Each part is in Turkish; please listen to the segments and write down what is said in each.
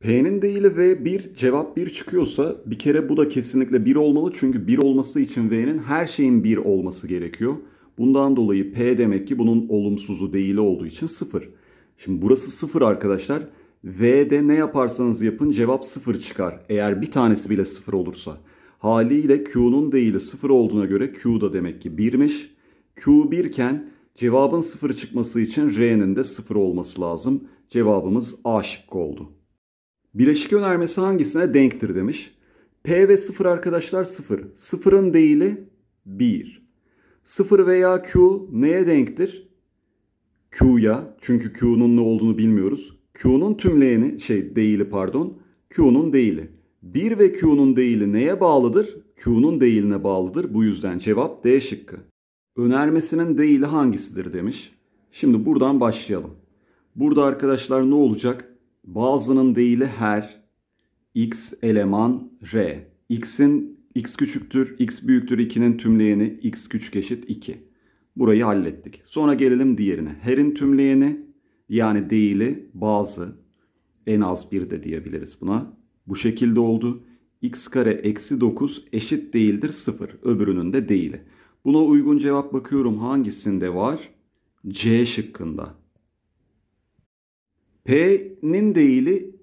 P'nin değili V 1 cevap 1 çıkıyorsa bir kere bu da kesinlikle 1 olmalı. Çünkü 1 olması için V'nin her şeyin 1 olması gerekiyor. Bundan dolayı P demek ki bunun olumsuzu değili olduğu için 0. Şimdi burası 0 arkadaşlar. V'de ne yaparsanız yapın cevap 0 çıkar. Eğer bir tanesi bile 0 olursa. Haliyle Q'nun değili 0 olduğuna göre Q da demek ki 1'miş. Q 1 iken cevabın 0 çıkması için R'nin de 0 olması lazım. Cevabımız A şıkkı oldu. Bileşik önermesi hangisine denktir demiş. P ve 0 arkadaşlar 0. 0'ın değili 1. 0 veya Q neye denktir? Q'ya. Çünkü Q'nun ne olduğunu bilmiyoruz. Q'nun tümleyeni şey değili pardon. Q'nun değili. 1 ve Q'nun değili neye bağlıdır? Q'nun değiline bağlıdır. Bu yüzden cevap D şıkkı. Önermesinin değili hangisidir demiş. Şimdi buradan başlayalım. Burada arkadaşlar ne olacak? bazının değili her, x eleman r. x'in x küçüktür, x büyüktür 2'nin tümleyeni x küçük eşit 2. Burayı hallettik. Sonra gelelim diğerine. Her'in tümleyeni yani değili bazı en az bir de diyebiliriz buna. Bu şekilde oldu. x kare eksi 9 eşit değildir 0. Öbürünün de değili. Buna uygun cevap bakıyorum hangisinde var? C şıkkında. P'nin değili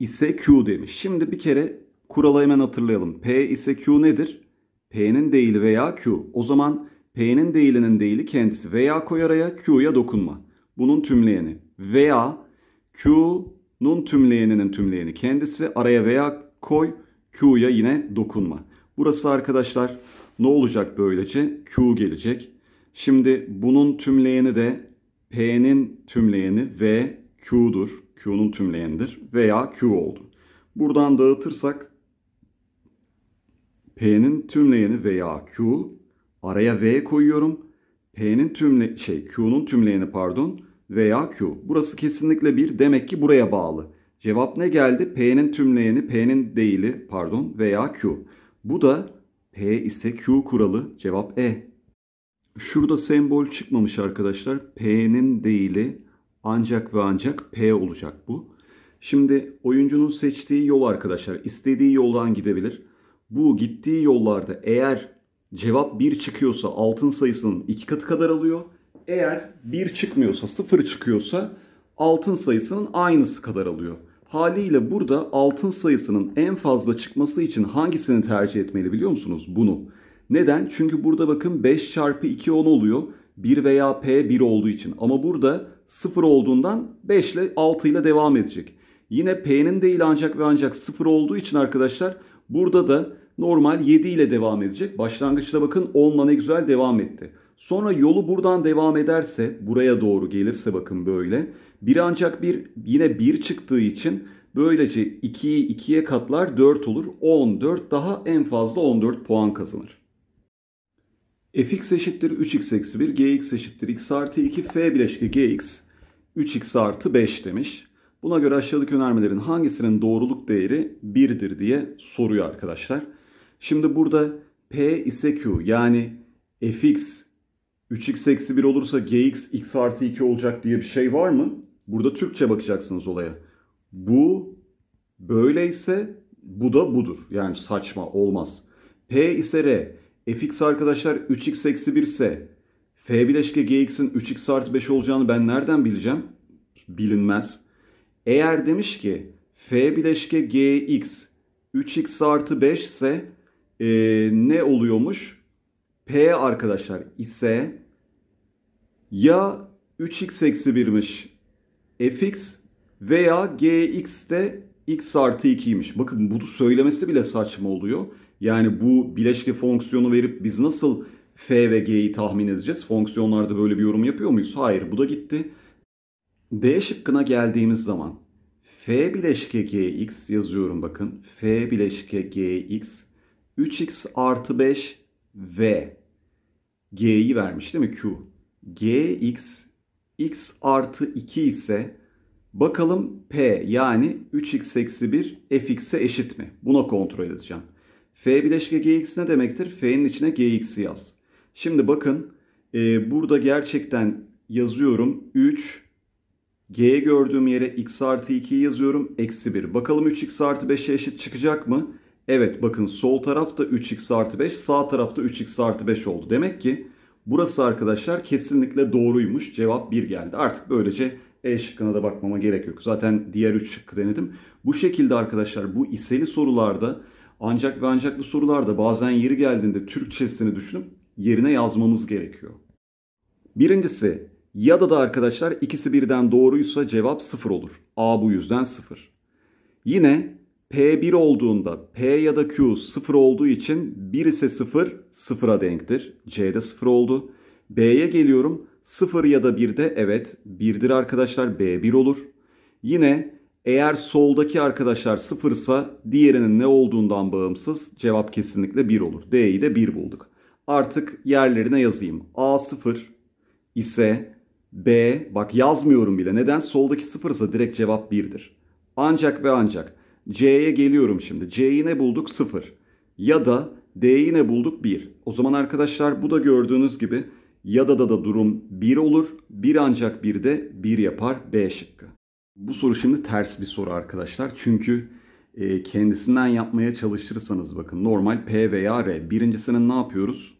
ise Q demiş. Şimdi bir kere kuralı hemen hatırlayalım. P ise Q nedir? P'nin değili veya Q. O zaman P'nin değilinin değili kendisi. Veya koy araya Q'ya dokunma. Bunun tümleyeni. Veya Q'nun tümleyeninin tümleyeni kendisi. Araya veya koy Q'ya yine dokunma. Burası arkadaşlar ne olacak böylece? Q gelecek. Şimdi bunun tümleyeni de P'nin tümleyeni ve Q'dur. Q'nun tümleyenidir veya Q oldu. Buradan dağıtırsak P'nin tümleyeni veya Q araya V koyuyorum. P'nin tümle şey Q'nun tümleyeni pardon veya Q. Burası kesinlikle bir demek ki buraya bağlı. Cevap ne geldi? P'nin tümleyeni P'nin değili pardon veya Q. Bu da P ise Q kuralı cevap E. Şurada sembol çıkmamış arkadaşlar. P'nin değili ancak ve ancak P olacak bu. Şimdi oyuncunun seçtiği yol arkadaşlar istediği yoldan gidebilir. Bu gittiği yollarda eğer cevap 1 çıkıyorsa altın sayısının 2 katı kadar alıyor. Eğer 1 çıkmıyorsa 0 çıkıyorsa altın sayısının aynısı kadar alıyor. Haliyle burada altın sayısının en fazla çıkması için hangisini tercih etmeli biliyor musunuz? Bunu. Neden? Çünkü burada bakın 5 çarpı 2 10 oluyor. 1 veya P 1 olduğu için. Ama burada 0 olduğundan 5 ile 6 ile devam edecek. Yine P'nin değil ancak ve ancak 0 olduğu için arkadaşlar burada da normal 7 ile devam edecek. Başlangıçta bakın 10 ile ne güzel devam etti. Sonra yolu buradan devam ederse buraya doğru gelirse bakın böyle. Bir ancak bir yine 1 çıktığı için böylece 2'yi 2'ye katlar 4 olur. 14 daha en fazla 14 puan kazanır fx eşittir 3x eksi 1, gx eşittir x artı 2, f bileşki gx 3x artı 5 demiş. Buna göre aşağıdaki önermelerin hangisinin doğruluk değeri 1'dir diye soruyor arkadaşlar. Şimdi burada p ise q yani fx 3x eksi 1 olursa gx x artı 2 olacak diye bir şey var mı? Burada Türkçe bakacaksınız olaya. Bu böyleyse bu da budur. Yani saçma olmaz. P ise R fx arkadaşlar 3x eksi 1 ise f bileşke gx'in 3x artı 5 olacağını ben nereden bileceğim? Bilinmez. Eğer demiş ki f bileşke gx 3x artı 5 ise e, ne oluyormuş? p arkadaşlar ise ya 3x eksi 1'miş fx veya gx de x artı 2'ymiş. Bakın bunu söylemesi bile saçma oluyor. Yani bu bileşke fonksiyonu verip biz nasıl f ve g'yi tahmin edeceğiz? Fonksiyonlarda böyle bir yorum yapıyor muyuz? Hayır bu da gitti. D şıkkına geldiğimiz zaman f bileşke gx yazıyorum bakın. f bileşke gx 3x artı 5 v g'yi vermiş değil mi q? gx x artı 2 ise bakalım p yani 3x eksi 1 fx'e eşit mi? Buna kontrol edeceğim. F bileşke gx ne demektir? F'nin içine gx'i yaz. Şimdi bakın e, burada gerçekten yazıyorum 3 G gördüğüm yere x artı 2 yazıyorum. Eksi 1. Bakalım 3x artı 5'e eşit çıkacak mı? Evet bakın sol tarafta 3x artı 5 sağ tarafta 3x artı 5 oldu. Demek ki burası arkadaşlar kesinlikle doğruymuş. Cevap 1 geldi. Artık böylece E şıkkına da bakmama gerek yok. Zaten diğer 3 şıkkı denedim. Bu şekilde arkadaşlar bu iseli sorularda ancak ve ancaklı sorularda bazen yeri geldiğinde Türkçesini düşünüp yerine yazmamız gerekiyor. Birincisi ya da da arkadaşlar ikisi birden doğruysa cevap sıfır olur. A bu yüzden sıfır. Yine P1 olduğunda P ya da Q sıfır olduğu için bir ise sıfır sıfıra denktir. C'de sıfır oldu. B'ye geliyorum. sıfır ya da bir de evet birdir arkadaşlar B1 olur. Yine eğer soldaki arkadaşlar sıfırsa diğerinin ne olduğundan bağımsız cevap kesinlikle 1 olur. D'yi de 1 bulduk. Artık yerlerine yazayım. A 0 ise B bak yazmıyorum bile. Neden? Soldaki sıfırsa direkt cevap 1'dir. Ancak ve ancak C'ye geliyorum şimdi. C'yi ne bulduk? 0. Ya da D'yi ne bulduk? 1. O zaman arkadaşlar bu da gördüğünüz gibi ya da da da durum 1 olur. 1 ancak 1 de 1 yapar B şıkkı. Bu soru şimdi ters bir soru arkadaşlar. Çünkü e, kendisinden yapmaya çalışırsanız bakın normal P veya R. Birincisinin ne yapıyoruz?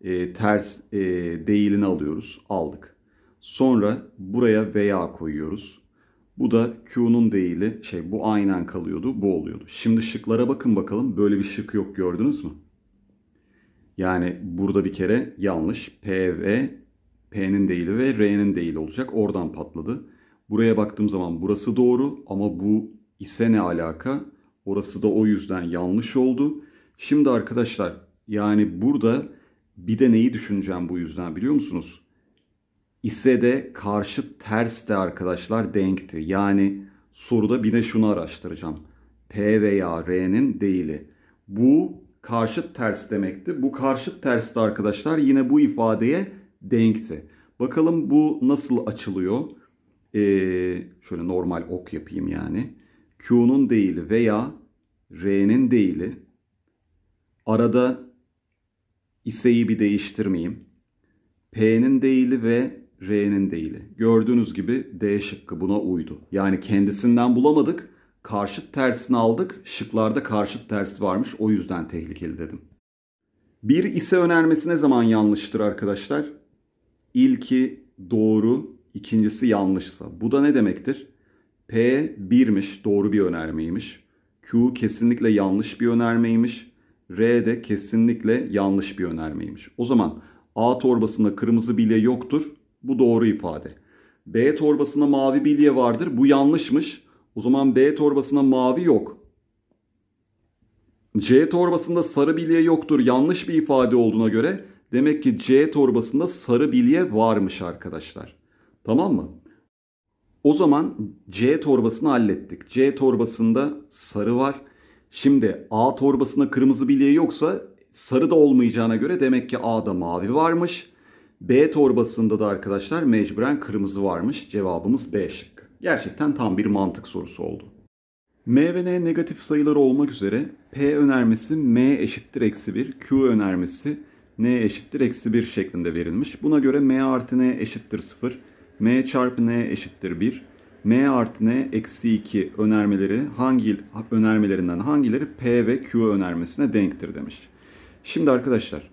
E, ters e, değilini alıyoruz. Aldık. Sonra buraya veya koyuyoruz. Bu da Q'nun değili şey bu aynen kalıyordu bu oluyordu. Şimdi şıklara bakın bakalım böyle bir şık yok gördünüz mü? Yani burada bir kere yanlış. P ve P'nin değili ve R'nin değili olacak. Oradan patladı. Buraya baktığım zaman burası doğru ama bu ise ne alaka? Orası da o yüzden yanlış oldu. Şimdi arkadaşlar yani burada bir de neyi düşüneceğim bu yüzden biliyor musunuz? İse de karşı ters de arkadaşlar denkti. Yani soruda bir de şunu araştıracağım. P veya R'nin değili. Bu karşıt ters demekti. Bu karşıt ters de arkadaşlar yine bu ifadeye denkti. Bakalım bu nasıl açılıyor? e, şöyle normal ok yapayım yani. Q'nun değili veya R'nin değili. Arada iseyi bir değiştirmeyeyim. P'nin değili ve R'nin değili. Gördüğünüz gibi D şıkkı buna uydu. Yani kendisinden bulamadık. Karşıt tersini aldık. Şıklarda karşıt ters varmış. O yüzden tehlikeli dedim. Bir ise önermesi ne zaman yanlıştır arkadaşlar? İlki doğru, ikincisi yanlışsa. Bu da ne demektir? P 1'miş, doğru bir önermeymiş. Q kesinlikle yanlış bir önermeymiş. R de kesinlikle yanlış bir önermeymiş. O zaman A torbasında kırmızı bilye yoktur. Bu doğru ifade. B torbasında mavi bilye vardır. Bu yanlışmış. O zaman B torbasında mavi yok. C torbasında sarı bilye yoktur. Yanlış bir ifade olduğuna göre demek ki C torbasında sarı bilye varmış arkadaşlar. Tamam mı? O zaman C torbasını hallettik. C torbasında sarı var. Şimdi A torbasında kırmızı bilye yoksa sarı da olmayacağına göre demek ki A'da mavi varmış. B torbasında da arkadaşlar mecburen kırmızı varmış. Cevabımız B şıkkı. Gerçekten tam bir mantık sorusu oldu. M ve N negatif sayılar olmak üzere P önermesi M eşittir eksi 1, Q önermesi N eşittir eksi 1 şeklinde verilmiş. Buna göre M artı N eşittir 0, m çarpı n eşittir 1, m artı n eksi 2 önermeleri hangi önermelerinden hangileri p ve q önermesine denktir demiş. Şimdi arkadaşlar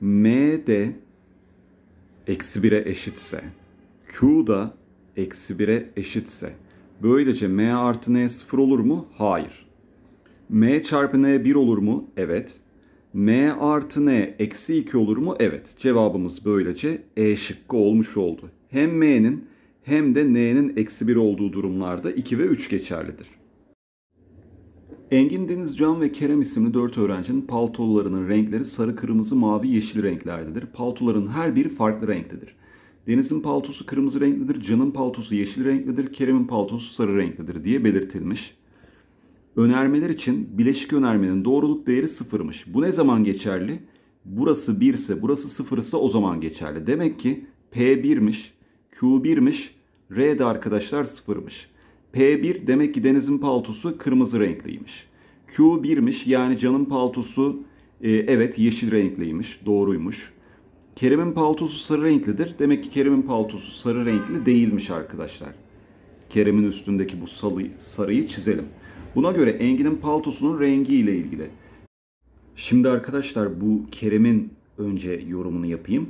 m de eksi 1'e eşitse, q da eksi 1'e eşitse böylece m artı n 0 olur mu? Hayır. m çarpı n 1 olur mu? Evet. m artı n eksi 2 olur mu? Evet. Cevabımız böylece e şıkkı olmuş oldu hem m'nin hem de n'nin eksi 1 olduğu durumlarda 2 ve 3 geçerlidir. Engin Deniz Can ve Kerem isimli 4 öğrencinin paltolarının renkleri sarı, kırmızı, mavi, yeşil renklerdedir. Paltoların her biri farklı renktedir. Deniz'in paltosu kırmızı renklidir, Can'ın paltosu yeşil renklidir, Kerem'in paltosu sarı renklidir diye belirtilmiş. Önermeler için bileşik önermenin doğruluk değeri sıfırmış. Bu ne zaman geçerli? Burası 1 ise burası 0 ise o zaman geçerli. Demek ki P1'miş, Q1'miş. R de arkadaşlar sıfırmış. P1 demek ki Deniz'in paltosu kırmızı renkliymiş. Q1'miş yani Can'ın paltosu e, evet yeşil renkliymiş. Doğruymuş. Kerem'in paltosu sarı renklidir. Demek ki Kerem'in paltosu sarı renkli değilmiş arkadaşlar. Kerem'in üstündeki bu salıyı, sarıyı çizelim. Buna göre Engin'in paltosunun rengi ile ilgili. Şimdi arkadaşlar bu Kerem'in önce yorumunu yapayım.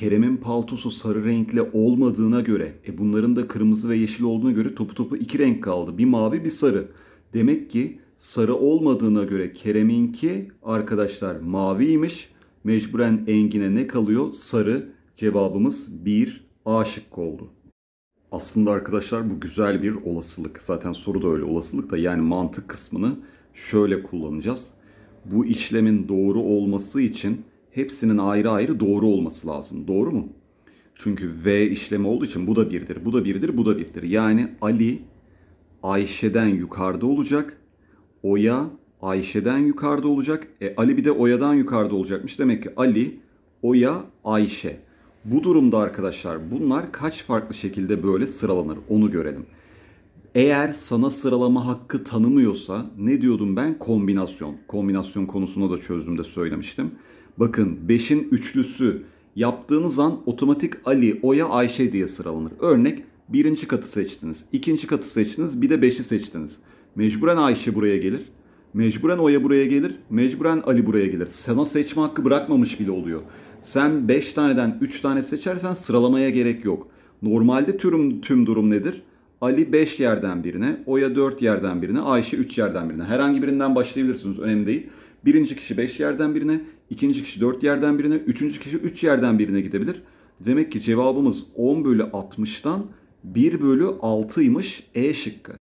Kerem'in paltosu sarı renkli olmadığına göre, e bunların da kırmızı ve yeşil olduğuna göre topu topu iki renk kaldı. Bir mavi bir sarı. Demek ki sarı olmadığına göre Kerem'inki arkadaşlar maviymiş. Mecburen Engin'e ne kalıyor? Sarı. Cevabımız bir A şıkkı oldu. Aslında arkadaşlar bu güzel bir olasılık. Zaten soru da öyle olasılık da yani mantık kısmını şöyle kullanacağız. Bu işlemin doğru olması için hepsinin ayrı ayrı doğru olması lazım. Doğru mu? Çünkü V işlemi olduğu için bu da birdir, bu da birdir, bu da birdir. Yani Ali Ayşe'den yukarıda olacak. Oya Ayşe'den yukarıda olacak. E, Ali bir de Oya'dan yukarıda olacakmış. Demek ki Ali, Oya, Ayşe. Bu durumda arkadaşlar bunlar kaç farklı şekilde böyle sıralanır onu görelim. Eğer sana sıralama hakkı tanımıyorsa ne diyordum ben? Kombinasyon. Kombinasyon konusunu da de söylemiştim. Bakın 5'in üçlüsü yaptığınız an otomatik Ali, Oya, Ayşe diye sıralanır. Örnek birinci katı seçtiniz, ikinci katı seçtiniz, bir de 5'i seçtiniz. Mecburen Ayşe buraya gelir. Mecburen Oya buraya gelir. Mecburen Ali buraya gelir. Sana seçme hakkı bırakmamış bile oluyor. Sen 5 taneden 3 tane seçersen sıralamaya gerek yok. Normalde tüm, tüm durum nedir? Ali 5 yerden birine, Oya 4 yerden birine, Ayşe 3 yerden birine. Herhangi birinden başlayabilirsiniz. Önemli değil. Birinci kişi 5 yerden birine, ikinci kişi 4 yerden birine, üçüncü kişi 3 üç yerden birine gidebilir. Demek ki cevabımız 10 bölü 60'tan 1 bölü 6'ymış E şıkkı.